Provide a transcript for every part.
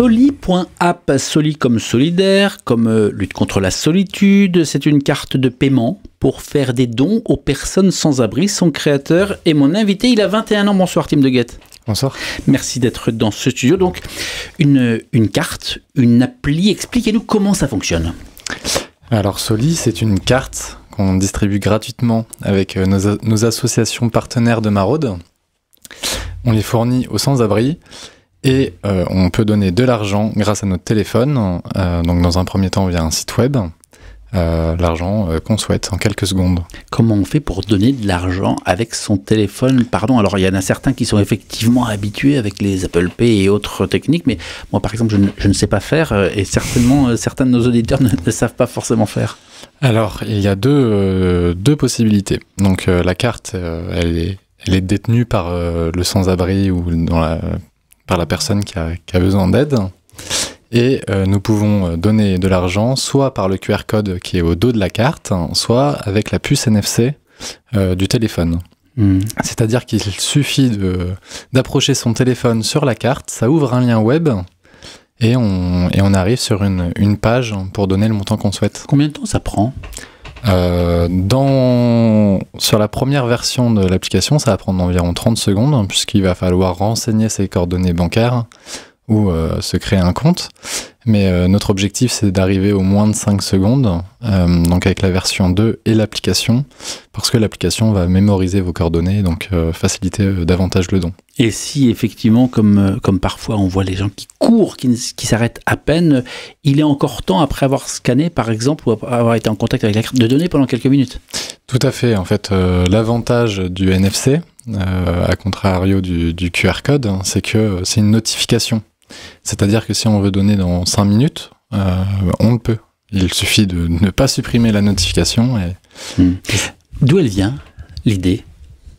Soli.app, Soli comme solidaire, comme euh, lutte contre la solitude, c'est une carte de paiement pour faire des dons aux personnes sans abri. Son créateur est mon invité, il a 21 ans. Bonsoir Tim de Guette. Bonsoir. Merci d'être dans ce studio. Donc, une, carte, une appli, expliquez-nous comment ça fonctionne. Alors, Soli, c'est une carte qu'on distribue gratuitement avec euh, nos, nos associations partenaires de Maraude. On les fournit aux sans-abri et euh, on peut donner de l'argent grâce à notre téléphone, euh, donc dans un premier temps via un site web, euh, l'argent qu'on souhaite en quelques secondes. Comment on fait pour donner de l'argent avec son téléphone Pardon, alors il y en a certains qui sont effectivement habitués avec les Apple Pay et autres techniques, mais moi par exemple je ne, sais pas faire et certainement certains de nos auditeurs ne, savent pas forcément faire. Alors il y a deux, deux possibilités. Donc la carte, elle est détenue par le sans-abri ou dans la la personne qui a, besoin d'aide. Et euh, nous pouvons euh, donner de l'argent soit par le QR code qui est au dos de la carte, soit avec la puce NFC euh, du téléphone. Hmm. C'est-à-dire qu'il suffit d'approcher son téléphone sur la carte, ça ouvre un lien web et on, et on arrive sur une page pour donner le montant qu'on souhaite. Combien de temps ça prend euh, dans, sur la première version de l'application, ça va prendre environ 30 secondes, hein, puisqu'il va falloir renseigner ses coordonnées bancaires, ou euh, se créer un compte. Mais euh, notre objectif, c'est d'arriver au moins de 5 secondes, euh, donc avec la version 2 et l'application, parce que l'application va mémoriser vos coordonnées, donc faciliter davantage le don. Et si effectivement, comme, comme parfois on voit les gens qui courent, qui, qui s'arrêtent à peine, il est encore temps après avoir scanné, par exemple, ou avoir été en contact avec la carte de données pendant quelques minutes Tout à fait. En fait, l'avantage du NFC, à contrario du, du QR code, hein, c'est que c'est une notification. C'est-à-dire que si on veut donner dans 5 minutes, euh, on le peut. Il suffit de ne pas supprimer la notification. Hmm. D'où elle vient, l'idée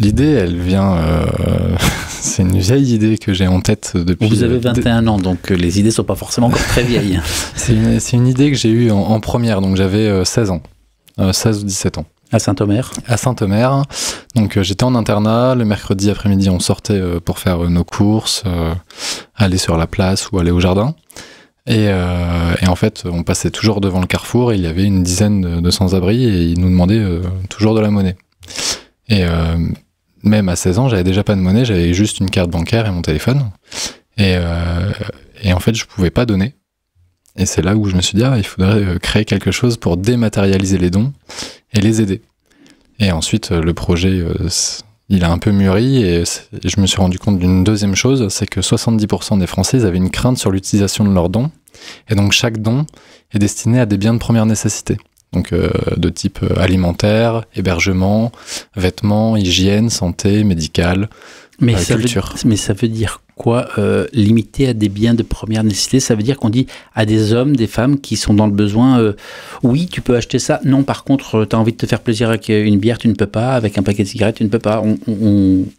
L'idée, elle vient. Euh, c'est une vieille idée que j'ai en tête depuis. Vous avez 21 ans, donc euh, les idées ne sont pas forcément encore très vieilles. c'est une, idée que j'ai eue en, en première, donc j'avais 16 ans. 16 ou 17 ans. À Saint-Omer. À Saint-Omer. Donc euh, j'étais en internat. Le mercredi après-midi, on sortait euh, pour faire euh, nos courses, aller sur la place ou aller au jardin. Et, en fait, on passait toujours devant le carrefour. Et il y avait une dizaine de, sans-abri et ils nous demandaient toujours de la monnaie. Et même à 16 ans, j'avais déjà pas de monnaie. J'avais juste une carte bancaire et mon téléphone. Et, et en fait, je pouvais pas donner. Et c'est là où je me suis dit, ah, il faudrait créer quelque chose pour dématérialiser les dons et les aider. Et ensuite, euh, le projet, euh, il a un peu mûri et je me suis rendu compte d'une deuxième chose, c'est que 70% des Français avaient une crainte sur l'utilisation de leurs dons. Et donc chaque don est destiné à des biens de première nécessité. Donc euh, de type alimentaire, hébergement, vêtements, hygiène, santé, médicale, mais ça Veut, dire quoi euh, Limiter à des biens de première nécessité, ça veut dire qu'on dit à des hommes, des femmes qui sont dans le besoin, euh, oui, tu peux acheter ça, non, par contre, tu as envie de te faire plaisir avec une bière, tu ne peux pas, avec un paquet de cigarettes, tu ne peux pas. On,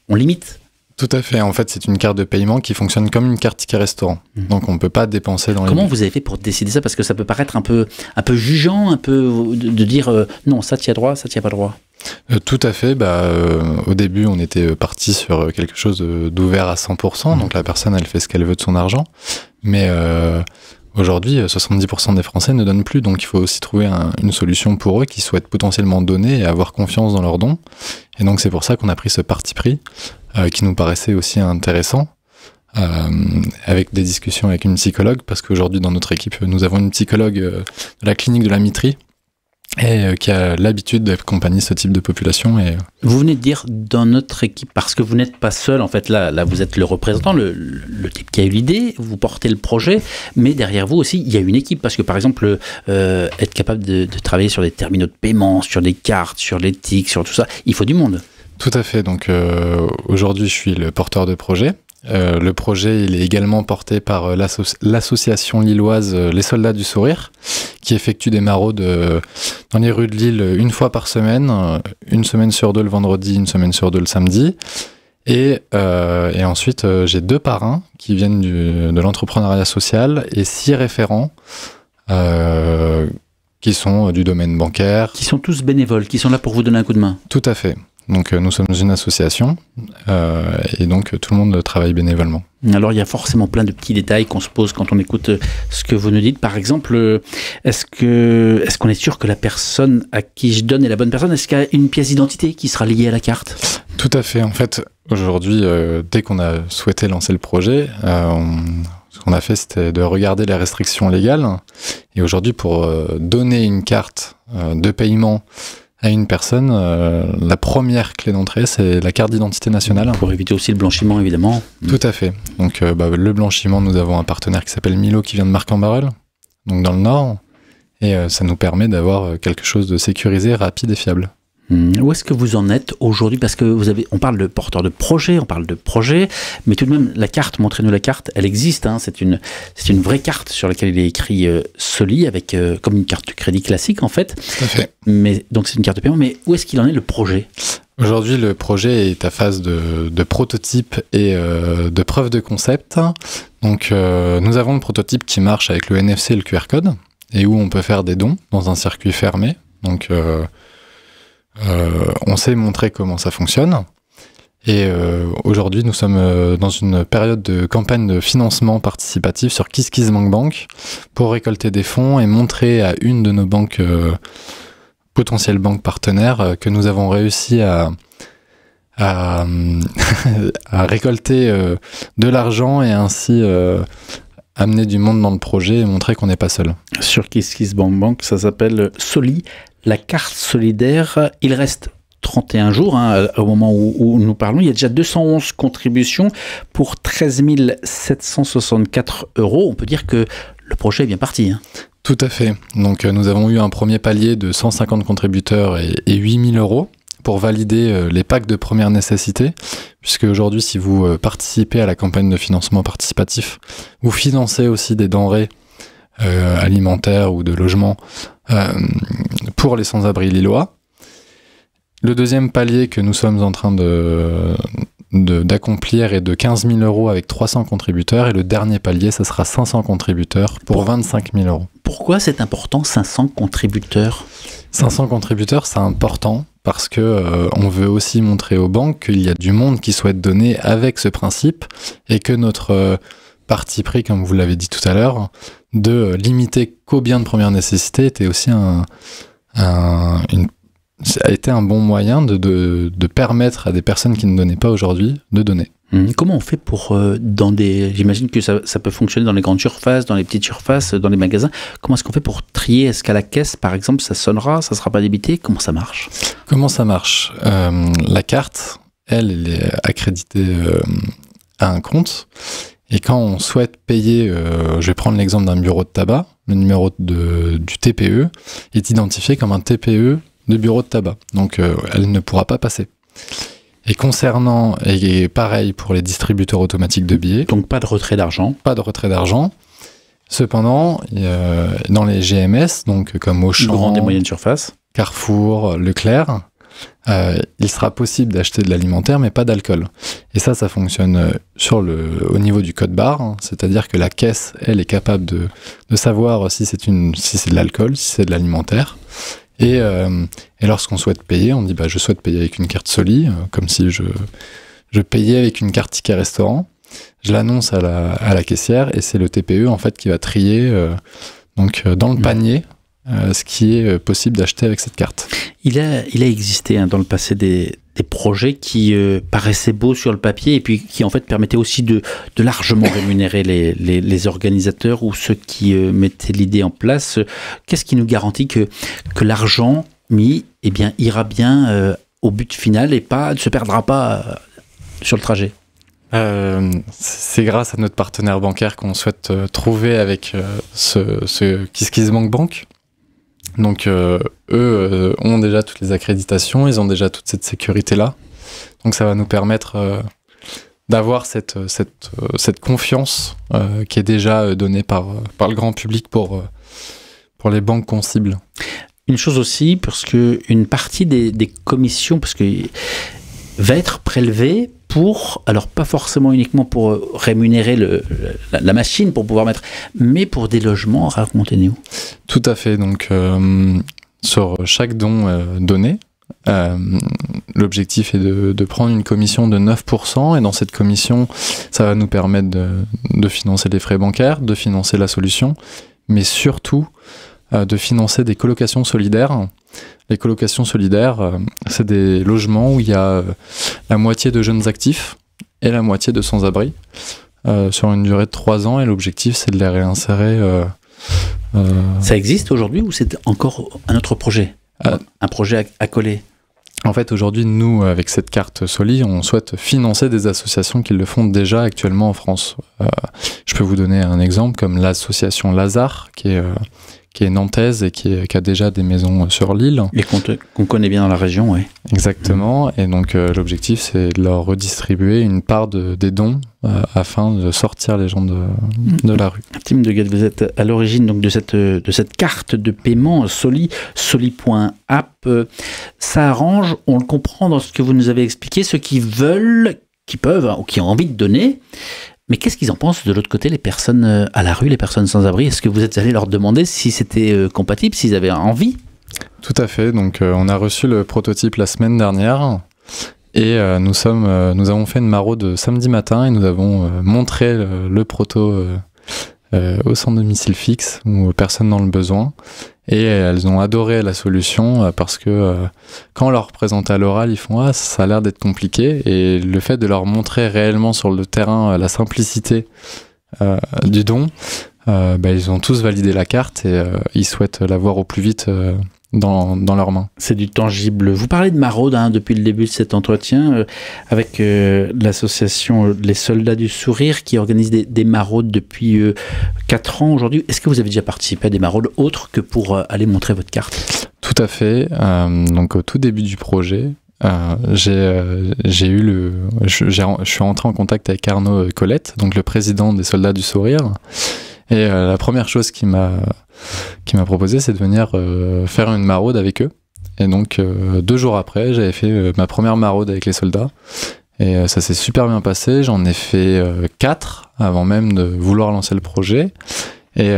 on limite tout à fait. En fait, c'est une carte de paiement qui fonctionne comme une carte ticket restaurant. Hmm. Donc, on ne peut pas dépenser dans les. Comment vous avez fait pour décider ça Parce que ça peut paraître un peu, un peu jugeant, un peu de, dire euh, non, ça tient droit, ça tient pas droit. Euh, tout à fait. Bah, euh, au début, on était parti sur quelque chose d'ouvert à 100%. Hmm. Donc, la personne, elle fait ce qu'elle veut de son argent. Mais aujourd'hui, 70% des Français ne donnent plus. Donc, il faut aussi trouver une solution pour eux qui souhaitent potentiellement donner et avoir confiance dans leurs dons. Et donc c'est pour ça qu'on a pris ce parti pris euh, qui nous paraissait aussi intéressant. Euh, avec des discussions avec une psychologue, parce qu'aujourd'hui dans notre équipe, nous avons une psychologue euh, de la clinique de la mitrie et euh, qui a l'habitude d'accompagner ce type de population. Et... Euh, vous venez de dire dans notre équipe, parce que vous n'êtes pas seul, en fait, là, là vous êtes le représentant, le, le type qui a eu l'idée, vous portez le projet, mais derrière vous aussi, il y a une équipe, parce que par exemple, euh, être capable de, travailler sur des terminaux de paiement, sur des cartes, sur l'éthique, sur tout ça, il faut du monde. Tout à fait, donc aujourd'hui je suis le porteur de projet. Euh, le projet est également porté par euh, l'association lilloise euh, Les Soldats du Sourire, qui effectue des maraudes dans les rues de Lille une fois par semaine, une semaine sur deux le vendredi, une semaine sur deux le samedi. Et, ensuite, j'ai deux parrains qui viennent de l'entrepreneuriat social et six référents. qui sont du domaine bancaire. Qui sont tous bénévoles, qui sont là pour vous donner un coup de main. Tout à fait. Donc euh, nous sommes une association euh, et donc tout le monde travaille bénévolement. Alors il y a forcément plein de petits détails qu'on se pose quand on écoute euh, ce que vous nous dites. Par exemple, est-ce que est-ce qu'on est sûr que la personne à qui je donne est la bonne personne Est-ce qu'il y a une pièce d'identité qui sera liée à la carte Tout à fait. En fait, aujourd'hui, dès qu'on a souhaité lancer le projet, ce qu'on a fait, c'était de regarder les restrictions légales. Et aujourd'hui, pour donner une carte de paiement à une personne, euh, la première clé d'entrée, c'est la carte d'identité nationale. Pour éviter aussi le blanchiment, évidemment. Tout à fait. Donc, euh, bah, le blanchiment, nous avons un partenaire qui s'appelle Milo, qui vient de marc en barrel donc dans le Nord. Et euh, ça nous permet d'avoir quelque chose de sécurisé, rapide et fiable. Mmh. Où est-ce que vous en êtes aujourd'hui Parce que vous avez, on parle de porteur de projet, on parle de projet, mais tout de même la carte, montrez-nous la carte, elle existe. Hein. c'est une, c'est une vraie carte sur laquelle il est écrit euh, Soli avec euh, comme une carte de crédit classique en fait. Tout à fait. Mais donc c'est une carte de paiement. Mais où est-ce qu'il en est le projet Aujourd'hui, le projet est à phase de, prototype et euh, de preuve de concept. Donc, nous avons le prototype qui marche avec le NFC et le QR code, et où on peut faire des dons dans un circuit fermé. Donc euh, on sait montrer comment ça fonctionne. Et euh, aujourd'hui, nous sommes euh, dans une période de campagne de financement participatif sur KissKissBankBank pour récolter des fonds et montrer à une de nos banques, potentielles banques partenaires, que nous avons réussi à, récolter de l'argent et ainsi amener du monde dans le projet et montrer qu'on n'est pas seul. Sur KissKissBankBank, ça s'appelle Soli la carte solidaire, il reste 31 jours, hein, au moment où, nous parlons, il y a déjà 211 contributions pour 13 764 euros. On peut dire que le projet est bien parti. Hein. Tout à fait. Donc euh, nous avons eu un premier palier de 150 contributeurs et, 8000 euros pour valider euh, les packs de première nécessité, puisque aujourd'hui, si vous euh, participez à la campagne de financement participatif, vous financez aussi des denrées alimentaires ou de logements pour les sans-abri lillois. Le deuxième palier que nous sommes en train de, d'accomplir est de 15 000 euros avec 300 contributeurs et le dernier palier, ça sera 500 contributeurs pour, 25 000 euros. Pourquoi c'est important 500 contributeurs 500 contributeurs, c'est important parce que euh, on veut aussi montrer aux banques qu'il y a du monde qui souhaite donner avec ce principe et que notre euh, parti pris, comme vous l'avez dit tout à l'heure, de limiter qu'aux biens de première nécessité était aussi un, ça a été un bon moyen de, de, de, permettre à des personnes qui ne donnaient pas aujourd'hui de donner. Hum, comment on fait pour, euh, dans des. J'imagine que ça, ça, peut fonctionner dans les grandes surfaces, dans les petites surfaces, dans les magasins. Comment est-ce qu'on fait pour trier Est-ce qu'à la caisse, par exemple, ça sonnera Ça sera pas débité Comment ça marche Comment ça marche euh, La carte, elle, elle est accréditée euh, à un compte. Et quand on souhaite payer, je vais prendre l'exemple d'un bureau de tabac, le numéro du TPE, est identifié comme un TPE de bureau de tabac. Donc euh, elle ne pourra pas passer. Et concernant, et pareil pour les distributeurs automatiques de billets. Donc pas de retrait d'argent. Pas de retrait d'argent. Cependant, euh, dans les GMS, donc comme Auchan, Grand et moyenne surface, Carrefour, Leclerc, euh, il sera possible d'acheter de l'alimentaire, mais pas d'alcool. Et ça, ça fonctionne euh, sur le, au niveau du code barre, hein. c'est-à-dire que la caisse, elle, est capable de, de savoir si c'est une, si c'est de l'alcool, si c'est de l'alimentaire. Et, euh, et lorsqu'on souhaite payer, on dit bah, je souhaite payer avec une carte Soli, euh, comme si je, je payais avec une carte ticket restaurant. Je l'annonce à la, à la caissière et c'est le TPE en fait qui va trier donc dans le mmh. panier ce qui est possible d'acheter avec cette carte. Il a, il a existé hein, dans le passé des, projets qui euh, paraissaient beaux sur le papier et puis qui en fait permettaient aussi de, largement rémunérer les, organisateurs ou ceux qui euh, mettaient l'idée en place. Qu'est-ce qui nous garantit que, l'argent mis eh bien, ira bien euh, au but final et pas, ne se perdra pas sur le trajet c'est grâce à notre partenaire bancaire qu'on souhaite trouver avec ce, ce Kiss Kiss donc euh, eux euh, ont déjà toutes les accréditations, ils ont déjà toute cette sécurité-là. Donc ça va nous permettre euh, d'avoir cette, cette, confiance qui est déjà donnée par, par le grand public pour, pour les banques qu'on cible. Une chose aussi, parce qu'une partie des, des commissions, parce que va être prélevé pour, alors pas forcément uniquement pour euh, rémunérer la, machine pour pouvoir mettre, mais pour des logements, racontez-nous. Tout à fait, donc euh, sur chaque don euh, donné, l'objectif est de, prendre une commission de 9% et dans cette commission, ça va nous permettre de, de financer les frais bancaires, de financer la solution, mais surtout euh, de financer des colocations solidaires. Les colocations solidaires, euh, c'est des logements où il y a euh, la moitié de jeunes actifs et la moitié de sans-abri sur une durée de trois ans et l'objectif c'est de les réinsérer. Ça existe aujourd'hui ou c'est encore un autre projet Un projet à, coller en fait, aujourd'hui, nous, avec cette carte Soli, on souhaite financer des associations qui le font déjà actuellement en France. je peux vous donner un exemple comme l'association Lazare, qui est qui est nantaise et qui, euh, a déjà des maisons euh, sur l'île. Et qu'on connaît bien dans la région, oui. Exactement. Mm. Et donc euh, l'objectif, c'est de leur redistribuer une part de, des dons afin de sortir les gens de, mm. de la rue. Tim de Gade, vous êtes à l'origine donc de cette, de cette carte de paiement Soli, Soli.app. Ça arrange, on le comprend dans ce que vous nous avez expliqué, ceux qui veulent, qui peuvent hein, ou qui ont envie de donner, mais qu'est-ce qu'ils en pensent de l'autre côté, les personnes euh, à la rue, les personnes sans abri Est-ce que vous êtes allé leur demander si c'était euh, compatible, s'ils avaient envie Tout à fait. Donc, euh, on a reçu le prototype la semaine dernière. Et nous, sommes, nous avons fait une de samedi matin et nous avons montré le proto euh, au centre de domicile fixe ou personnes dans le besoin. Et elles ont adoré la solution euh, parce que euh, quand on leur présente à l'oral, ils font Ah, ça a l'air d'être compliqué. Et le fait de leur montrer réellement sur le terrain la simplicité du don, bah, ils ont tous validé la carte et ils souhaitent l'avoir au plus vite dans, leurs mains. C'est du tangible. Vous parlez de maraude hein, depuis le début de cet entretien euh, avec euh, l'association euh, Les Soldats du Sourire qui organise des, maraudes depuis 4 ans aujourd'hui. Est-ce que vous avez déjà participé à des maraudes autres que pour aller montrer votre carte Tout à fait. donc au tout début du projet, j'ai eu le je, suis entré en contact avec Arnaud Colette, donc le président des soldats du sourire et euh, la première chose qui m'a qui m'a proposé, c'est de venir euh, faire une maraude avec eux. Et donc euh, deux jours après, j'avais fait ma première maraude avec les soldats. Et ça s'est super bien passé. J'en ai fait quatre avant même de vouloir lancer le projet. Et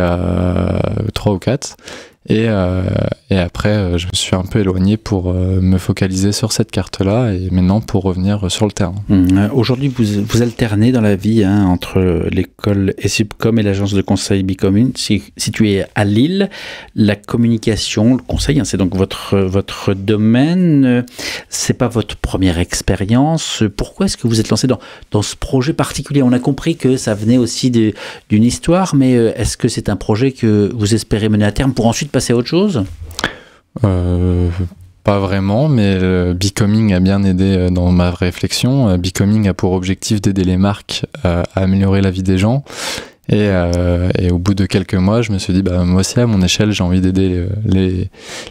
trois ou quatre. Euh, et, après, euh, je me suis un peu éloigné pour euh, me focaliser sur cette carte-là et maintenant pour revenir sur le terrain. Hum, aujourd'hui, vous, alternez dans la vie hein, entre l'école ESUBCOM et l'agence de conseil Bicommune située à Lille. La communication, le conseil, hein, c'est donc votre, votre domaine. C'est pas votre première expérience. Pourquoi est-ce que vous êtes lancé dans, dans ce projet particulier On a compris que ça venait aussi d'une histoire, mais est-ce que c'est un projet que vous espérez mener à terme pour ensuite passer à autre chose euh, Pas vraiment, mais Becoming a bien aidé euh, dans ma réflexion. Euh, becoming a pour objectif d'aider les marques à améliorer la vie des gens. Et, et, au bout de quelques mois, je me suis dit, bah, moi aussi, à mon échelle, j'ai envie d'aider les,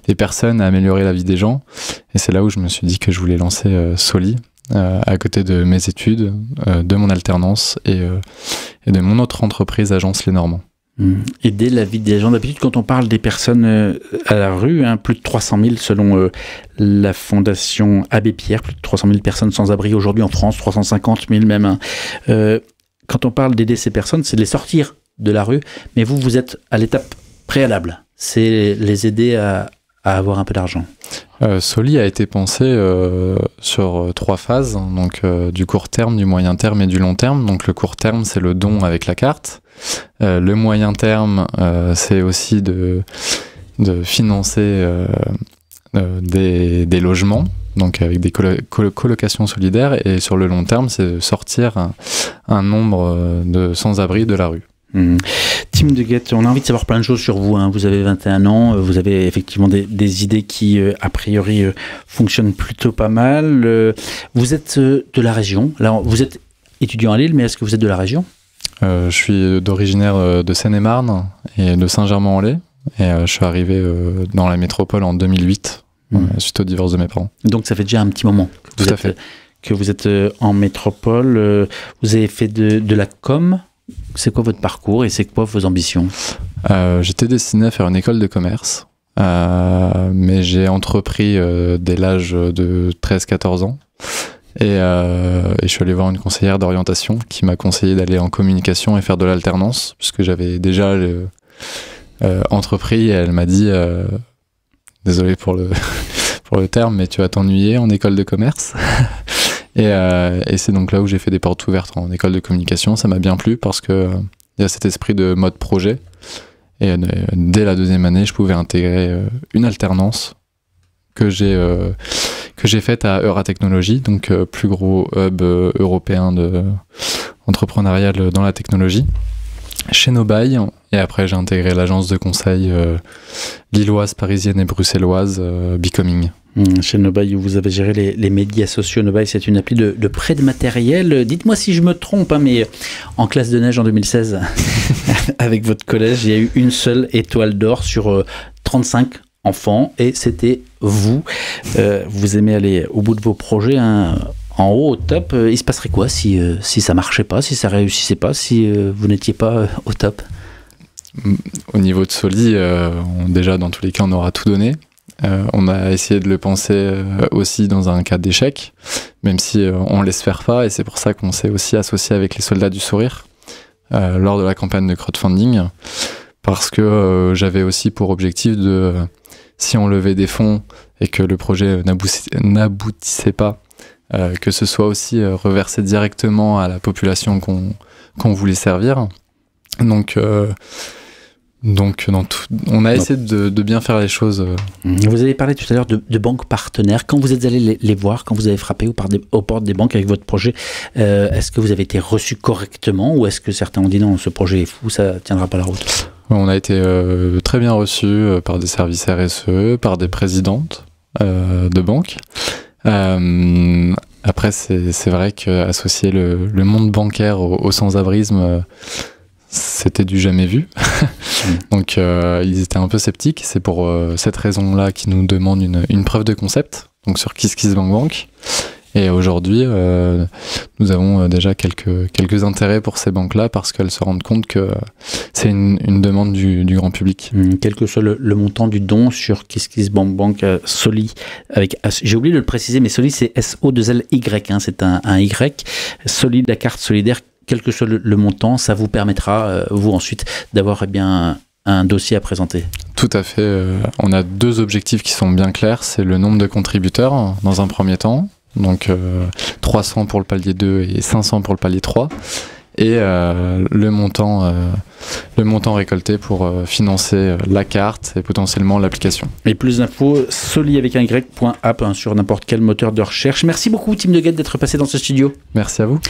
les, personnes à améliorer la vie des gens. Et c'est là où je me suis dit que je voulais lancer Soli, à côté de mes études, de mon alternance et de mon autre entreprise, Agence Les Normands. Mm. Aider la vie des gens. D'habitude, quand on parle des personnes euh, à la rue, hein, plus de 300 000 selon euh, la fondation Abbé Pierre, plus de 300 000 personnes sans abri aujourd'hui en France, 350 000 même. Hein. Euh, quand on parle d'aider ces personnes, c'est de les sortir de la rue, mais vous, vous êtes à l'étape préalable. C'est les aider à, à avoir un peu d'argent. Euh, Soli a été pensé euh, sur euh, trois phases, hein, donc du court terme, du moyen terme et du long terme. Donc le court terme, c'est le don avec la carte. le moyen terme, c'est aussi de, de financer des, logements, donc avec des colocations solidaires. Et sur le long terme, c'est sortir un, nombre de sans-abri de la rue. Mmh de on a envie de savoir plein de choses sur vous. Hein. Vous avez 21 ans, euh, vous avez effectivement des, idées qui, euh, a priori, euh, fonctionnent plutôt pas mal. vous êtes de la région. vous êtes étudiant à Lille, mais est-ce que vous êtes de la région Je suis d'originaire de Seine-et-Marne et de Saint-Germain-en-Laye. Et je suis arrivé dans la métropole en 2008, mmh. suite au divorce de mes parents. Donc ça fait déjà un petit moment. Que vous êtes, Que vous êtes en métropole. Vous avez fait de la com c'est quoi votre parcours et c'est quoi vos ambitions euh, J'étais destiné à faire une école de commerce, euh, mais j'ai entrepris euh, dès l'âge de 13-14 ans. Et, je suis allé voir une conseillère d'orientation qui m'a conseillé d'aller en communication et faire de l'alternance, puisque j'avais déjà entrepris. Et elle m'a dit, désolé pour le, pour le terme, mais tu vas t'ennuyer en école de commerce. Euh, et, c'est donc là où j'ai fait des portes ouvertes en école de communication. Ça m'a bien plu parce qu'il y a cet esprit de mode projet. Et euh, dès la deuxième année, je pouvais intégrer euh, une alternance que j'ai faite à Eura Technologies, donc plus gros hub européen de dans la technologie chez Nobuy Et après, j'ai intégré l'agence de conseil lilloise, parisienne et bruxelloise Becoming. Hmm, chez chez où vous avez géré les, médias sociaux. Nobile c'est une appli de, de, prêt de matériel. Dites-moi si je me trompe, hein, mais en classe de neige en 2016, avec votre collège, il y a eu une seule étoile d'or sur 35 euh, enfants, et c'était vous. Euh, vous aimez aller au bout de vos projets. Hein, en haut, au top, euh, il se passerait quoi si, si ça marchait pas, si ça réussissait pas, si vous n'étiez pas au top hmm, Au niveau de Soli, déjà dans tous les cas, on aura tout donné. Euh, on a essayé de le penser euh, aussi dans un cas d'échec, même si euh, on laisse faire pas, et c'est pour ça qu'on s'est aussi associé avec les soldats du sourire lors de la campagne de crowdfunding, parce que j'avais aussi pour objectif de, si on levait des fonds et que le projet n'aboutissait pas, que ce soit aussi reversé directement à la population qu'on voulait servir. Donc donc, on a essayé de, bien faire les choses. Euh. Mm. Vous avez parlé tout à l'heure de, banques partenaires. Quand vous êtes allé les, voir, quand vous avez frappé aux portes des banques avec votre projet, euh, est-ce que vous avez été reçu correctement ou est-ce que certains ont dit non, ce projet est fou, ça tiendra pas la route On a été euh, très bien reçu par des services RSE, par des présidentes de banques. après, c'est vrai qu'associer le, le monde bancaire au, au sans-abrisme, c'était du jamais vu. Mmh. Donc euh, ils étaient un peu sceptiques. C'est pour euh, cette raison-là qu'ils nous demandent une, preuve de concept, donc sur KissKissBankBank. Et aujourd'hui, euh, nous avons déjà quelques, quelques intérêts pour ces banques-là parce qu'elles se rendent compte que c'est une, demande du, grand public. Mmh. quel que soit le, montant du don sur KissKissBankBank euh, Soli, j'ai oublié de le préciser, mais Soli c'est S-O-2-L-Y, hein, c'est un, un, Y. Soli, la carte solidaire quel que soit le, montant, ça vous permettra, euh, vous ensuite, d'avoir eh bien un dossier à présenter. Tout à fait. Euh, on a deux objectifs qui sont bien clairs. C'est le nombre de contributeurs hein, dans un premier temps. Donc 300 euh, pour le palier 2 et 500 pour le palier 3. Et le, montant, le montant récolté pour financer la carte et potentiellement l'application. Et plus d'infos, soli avec un hein, sur n'importe quel moteur de recherche. Merci beaucoup Team De Guette d'être passé dans ce studio. Merci à vous.